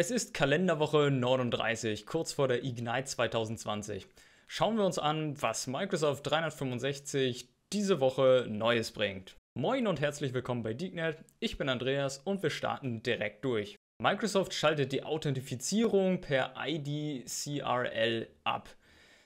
Es ist Kalenderwoche 39, kurz vor der Ignite 2020. Schauen wir uns an, was Microsoft 365 diese Woche Neues bringt. Moin und herzlich willkommen bei DeepNet. Ich bin Andreas und wir starten direkt durch. Microsoft schaltet die Authentifizierung per ID-CRL ab.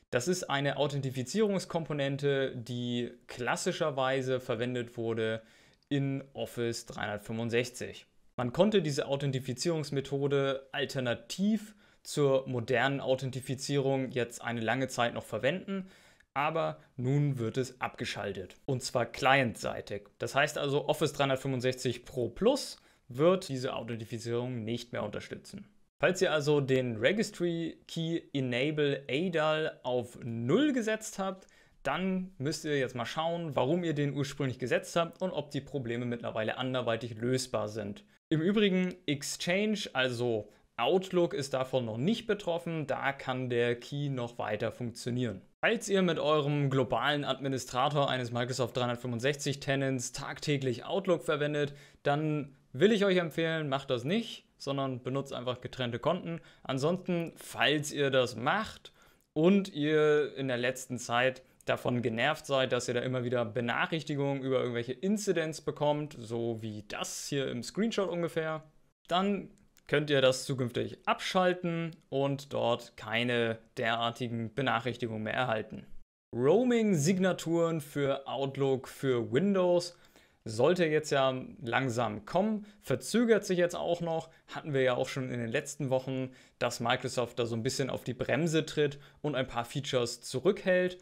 Das ist eine Authentifizierungskomponente, die klassischerweise verwendet wurde in Office 365. Man konnte diese Authentifizierungsmethode alternativ zur modernen Authentifizierung jetzt eine lange Zeit noch verwenden, aber nun wird es abgeschaltet und zwar clientseitig. Das heißt also Office 365 Pro Plus wird diese Authentifizierung nicht mehr unterstützen. Falls ihr also den Registry Key Enable ADAL auf 0 gesetzt habt, dann müsst ihr jetzt mal schauen, warum ihr den ursprünglich gesetzt habt und ob die Probleme mittlerweile anderweitig lösbar sind. Im Übrigen Exchange, also Outlook ist davon noch nicht betroffen, da kann der Key noch weiter funktionieren. Falls ihr mit eurem globalen Administrator eines Microsoft 365 Tenants tagtäglich Outlook verwendet, dann will ich euch empfehlen, macht das nicht, sondern benutzt einfach getrennte Konten. Ansonsten, falls ihr das macht und ihr in der letzten Zeit davon genervt seid, dass ihr da immer wieder Benachrichtigungen über irgendwelche Incidents bekommt, so wie das hier im Screenshot ungefähr, dann könnt ihr das zukünftig abschalten und dort keine derartigen Benachrichtigungen mehr erhalten. Roaming-Signaturen für Outlook, für Windows sollte jetzt ja langsam kommen, verzögert sich jetzt auch noch, hatten wir ja auch schon in den letzten Wochen, dass Microsoft da so ein bisschen auf die Bremse tritt und ein paar Features zurückhält.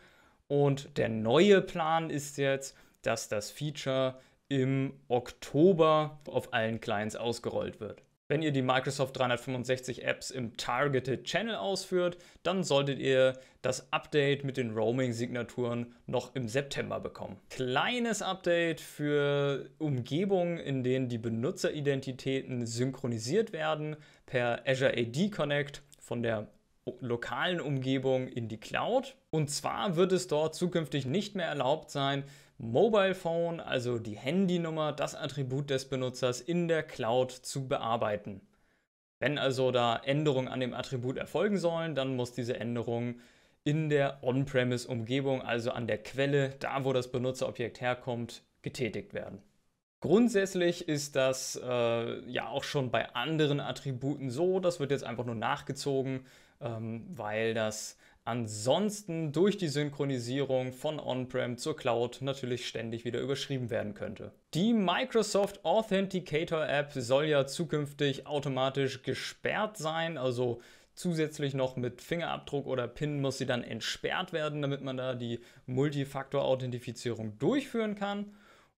Und der neue Plan ist jetzt, dass das Feature im Oktober auf allen Clients ausgerollt wird. Wenn ihr die Microsoft 365 Apps im Targeted Channel ausführt, dann solltet ihr das Update mit den Roaming-Signaturen noch im September bekommen. Kleines Update für Umgebungen, in denen die Benutzeridentitäten synchronisiert werden per Azure AD Connect von der lokalen Umgebung in die Cloud. Und zwar wird es dort zukünftig nicht mehr erlaubt sein, Mobile Phone, also die Handynummer, das Attribut des Benutzers in der Cloud zu bearbeiten. Wenn also da Änderungen an dem Attribut erfolgen sollen, dann muss diese Änderung in der On-Premise-Umgebung, also an der Quelle, da wo das Benutzerobjekt herkommt, getätigt werden. Grundsätzlich ist das äh, ja auch schon bei anderen Attributen so, das wird jetzt einfach nur nachgezogen, ähm, weil das ansonsten durch die Synchronisierung von On-Prem zur Cloud natürlich ständig wieder überschrieben werden könnte. Die Microsoft Authenticator App soll ja zukünftig automatisch gesperrt sein, also zusätzlich noch mit Fingerabdruck oder PIN muss sie dann entsperrt werden, damit man da die Multifaktor-Authentifizierung durchführen kann.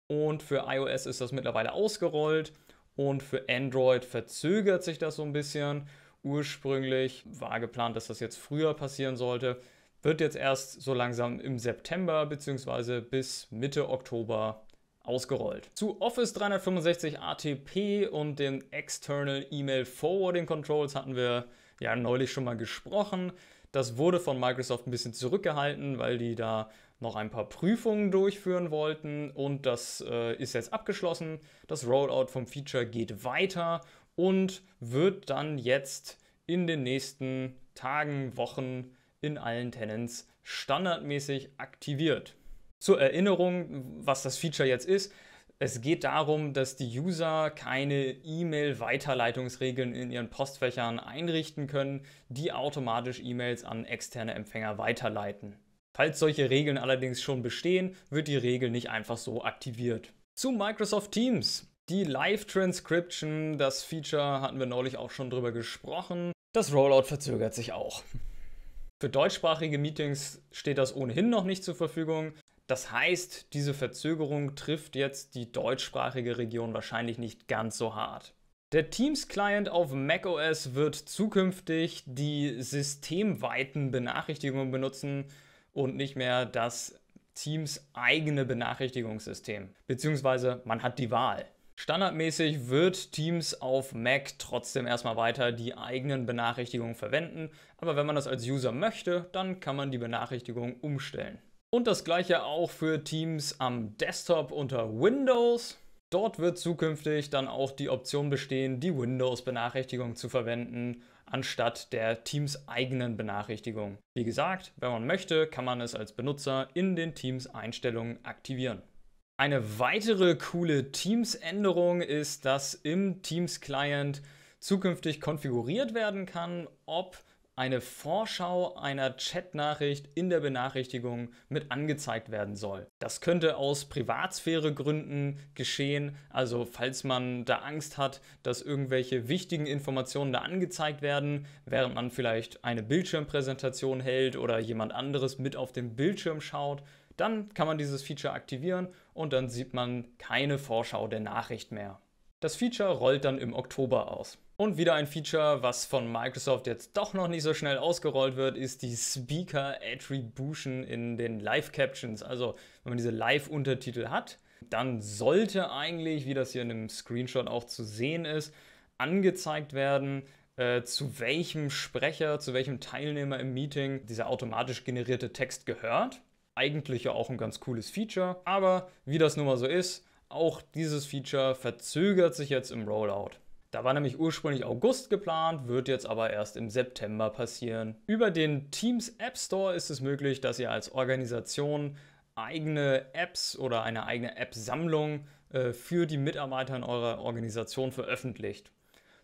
Und für iOS ist das mittlerweile ausgerollt und für Android verzögert sich das so ein bisschen. Ursprünglich war geplant, dass das jetzt früher passieren sollte. Wird jetzt erst so langsam im September bzw. bis Mitte Oktober ausgerollt. Zu Office 365 ATP und den External Email Forwarding Controls hatten wir ja neulich schon mal gesprochen. Das wurde von Microsoft ein bisschen zurückgehalten, weil die da noch ein paar Prüfungen durchführen wollten und das äh, ist jetzt abgeschlossen. Das Rollout vom Feature geht weiter und wird dann jetzt in den nächsten Tagen, Wochen in allen Tenants standardmäßig aktiviert. Zur Erinnerung, was das Feature jetzt ist, es geht darum, dass die User keine E-Mail-Weiterleitungsregeln in ihren Postfächern einrichten können, die automatisch E-Mails an externe Empfänger weiterleiten. Falls solche Regeln allerdings schon bestehen, wird die Regel nicht einfach so aktiviert. Zu Microsoft Teams. Die Live-Transcription, das Feature hatten wir neulich auch schon drüber gesprochen. Das Rollout verzögert sich auch. Für deutschsprachige Meetings steht das ohnehin noch nicht zur Verfügung. Das heißt, diese Verzögerung trifft jetzt die deutschsprachige Region wahrscheinlich nicht ganz so hart. Der Teams-Client auf macOS wird zukünftig die systemweiten Benachrichtigungen benutzen und nicht mehr das Teams eigene Benachrichtigungssystem. Beziehungsweise man hat die Wahl. Standardmäßig wird Teams auf Mac trotzdem erstmal weiter die eigenen Benachrichtigungen verwenden, aber wenn man das als User möchte, dann kann man die Benachrichtigungen umstellen. Und das gleiche auch für Teams am Desktop unter Windows. Dort wird zukünftig dann auch die Option bestehen, die Windows-Benachrichtigung zu verwenden, anstatt der Teams eigenen Benachrichtigung. Wie gesagt, wenn man möchte, kann man es als Benutzer in den Teams-Einstellungen aktivieren. Eine weitere coole Teams-Änderung ist, dass im Teams-Client zukünftig konfiguriert werden kann, ob eine Vorschau einer Chat-Nachricht in der Benachrichtigung mit angezeigt werden soll. Das könnte aus Privatsphäregründen geschehen, also falls man da Angst hat, dass irgendwelche wichtigen Informationen da angezeigt werden, während man vielleicht eine Bildschirmpräsentation hält oder jemand anderes mit auf den Bildschirm schaut, dann kann man dieses Feature aktivieren und dann sieht man keine Vorschau der Nachricht mehr. Das Feature rollt dann im Oktober aus. Und wieder ein Feature, was von Microsoft jetzt doch noch nicht so schnell ausgerollt wird, ist die Speaker Attribution in den Live Captions. Also wenn man diese Live-Untertitel hat, dann sollte eigentlich, wie das hier in dem Screenshot auch zu sehen ist, angezeigt werden, äh, zu welchem Sprecher, zu welchem Teilnehmer im Meeting dieser automatisch generierte Text gehört eigentlich ja auch ein ganz cooles Feature. Aber wie das nun mal so ist, auch dieses Feature verzögert sich jetzt im Rollout. Da war nämlich ursprünglich August geplant, wird jetzt aber erst im September passieren. Über den Teams App Store ist es möglich, dass ihr als Organisation eigene Apps oder eine eigene App-Sammlung äh, für die Mitarbeiter in eurer Organisation veröffentlicht.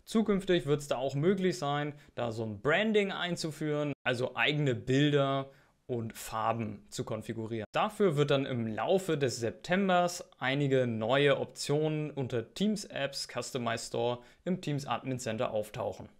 Zukünftig wird es da auch möglich sein, da so ein Branding einzuführen, also eigene Bilder, und Farben zu konfigurieren. Dafür wird dann im Laufe des Septembers einige neue Optionen unter Teams Apps Customize Store im Teams Admin Center auftauchen.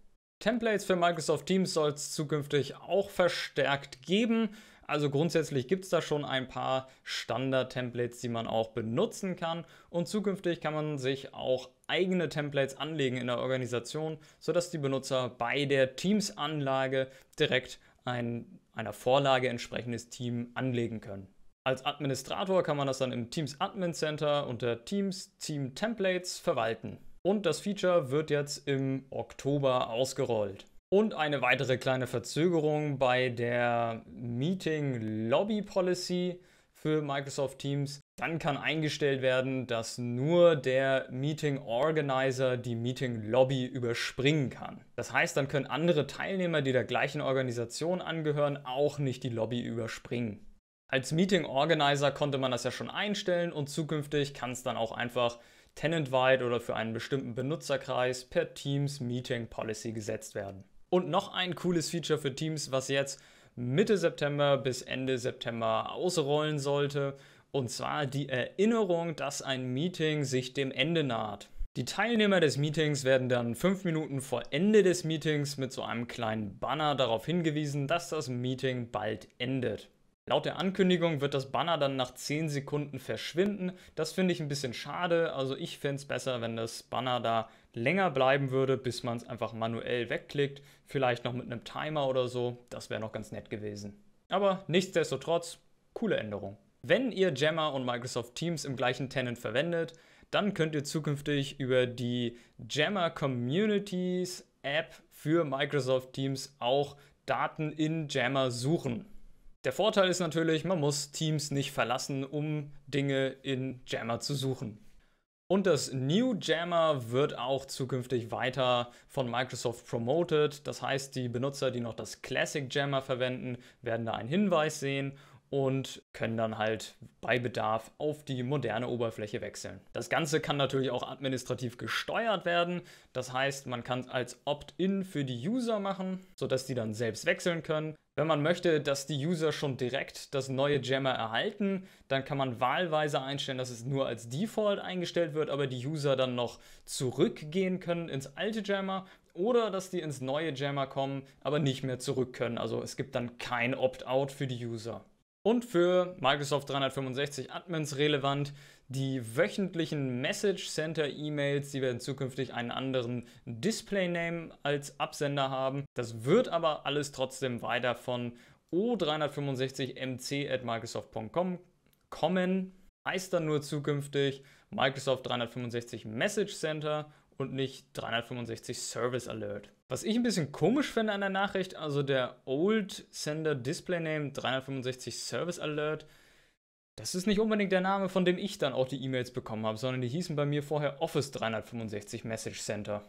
Templates für Microsoft Teams soll es zukünftig auch verstärkt geben. Also grundsätzlich gibt es da schon ein paar Standard-Templates, die man auch benutzen kann. Und zukünftig kann man sich auch eigene Templates anlegen in der Organisation, sodass die Benutzer bei der Teams-Anlage direkt ein einer Vorlage entsprechendes Team anlegen können. Als Administrator kann man das dann im Teams Admin Center unter Teams Team Templates verwalten. Und das Feature wird jetzt im Oktober ausgerollt. Und eine weitere kleine Verzögerung bei der Meeting Lobby Policy für Microsoft Teams. Dann kann eingestellt werden, dass nur der Meeting Organizer die Meeting Lobby überspringen kann. Das heißt, dann können andere Teilnehmer, die der gleichen Organisation angehören, auch nicht die Lobby überspringen. Als Meeting Organizer konnte man das ja schon einstellen und zukünftig kann es dann auch einfach tenantweit oder für einen bestimmten Benutzerkreis per Teams Meeting Policy gesetzt werden. Und noch ein cooles Feature für Teams, was jetzt Mitte September bis Ende September ausrollen sollte. Und zwar die Erinnerung, dass ein Meeting sich dem Ende naht. Die Teilnehmer des Meetings werden dann fünf Minuten vor Ende des Meetings mit so einem kleinen Banner darauf hingewiesen, dass das Meeting bald endet. Laut der Ankündigung wird das Banner dann nach 10 Sekunden verschwinden. Das finde ich ein bisschen schade. Also ich fände es besser, wenn das Banner da länger bleiben würde, bis man es einfach manuell wegklickt. Vielleicht noch mit einem Timer oder so. Das wäre noch ganz nett gewesen. Aber nichtsdestotrotz, coole Änderung. Wenn ihr Jammer und Microsoft Teams im gleichen Tenant verwendet, dann könnt ihr zukünftig über die Jammer Communities App für Microsoft Teams auch Daten in Jammer suchen. Der Vorteil ist natürlich, man muss Teams nicht verlassen, um Dinge in Jammer zu suchen. Und das New Jammer wird auch zukünftig weiter von Microsoft promoted. Das heißt, die Benutzer, die noch das Classic Jammer verwenden, werden da einen Hinweis sehen und können dann halt bei Bedarf auf die moderne Oberfläche wechseln. Das Ganze kann natürlich auch administrativ gesteuert werden. Das heißt, man kann es als Opt-in für die User machen, sodass die dann selbst wechseln können. Wenn man möchte, dass die User schon direkt das neue Jammer erhalten, dann kann man wahlweise einstellen, dass es nur als Default eingestellt wird, aber die User dann noch zurückgehen können ins alte Jammer oder dass die ins neue Jammer kommen, aber nicht mehr zurück können. Also es gibt dann kein Opt-out für die User. Und für Microsoft 365 Admins relevant, die wöchentlichen Message Center E-Mails, die werden zukünftig einen anderen Display Name als Absender haben. Das wird aber alles trotzdem weiter von o365mc@microsoft.com kommen. Heißt dann nur zukünftig Microsoft 365 Message Center und nicht 365 Service Alert. Was ich ein bisschen komisch finde an der Nachricht, also der Old Sender Display Name 365 Service Alert, das ist nicht unbedingt der Name, von dem ich dann auch die E-Mails bekommen habe, sondern die hießen bei mir vorher Office 365 Message Center.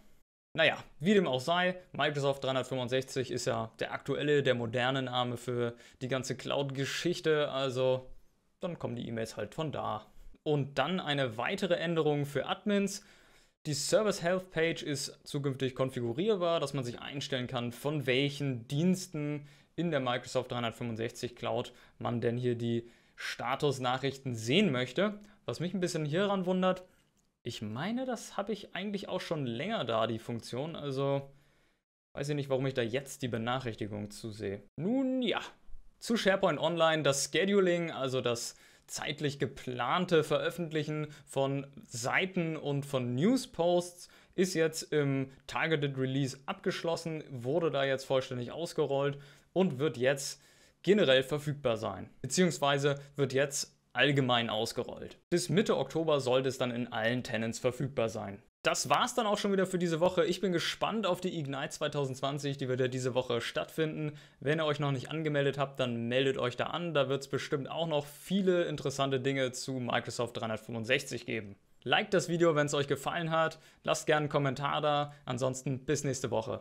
Naja, wie dem auch sei, Microsoft 365 ist ja der aktuelle, der moderne Name für die ganze Cloud-Geschichte, also dann kommen die E-Mails halt von da. Und dann eine weitere Änderung für Admins. Die Service Health Page ist zukünftig konfigurierbar, dass man sich einstellen kann, von welchen Diensten in der Microsoft 365 Cloud man denn hier die Statusnachrichten sehen möchte. Was mich ein bisschen hieran wundert, ich meine, das habe ich eigentlich auch schon länger da, die Funktion. Also weiß ich nicht, warum ich da jetzt die Benachrichtigung zusehe. Nun ja, zu SharePoint Online, das Scheduling, also das zeitlich geplante Veröffentlichen von Seiten und von Newsposts ist jetzt im Targeted Release abgeschlossen, wurde da jetzt vollständig ausgerollt und wird jetzt generell verfügbar sein. Beziehungsweise wird jetzt allgemein ausgerollt. Bis Mitte Oktober sollte es dann in allen Tenants verfügbar sein. Das war's dann auch schon wieder für diese Woche. Ich bin gespannt auf die Ignite 2020, die wird ja diese Woche stattfinden. Wenn ihr euch noch nicht angemeldet habt, dann meldet euch da an. Da wird es bestimmt auch noch viele interessante Dinge zu Microsoft 365 geben. Liked das Video, wenn es euch gefallen hat. Lasst gerne einen Kommentar da. Ansonsten bis nächste Woche.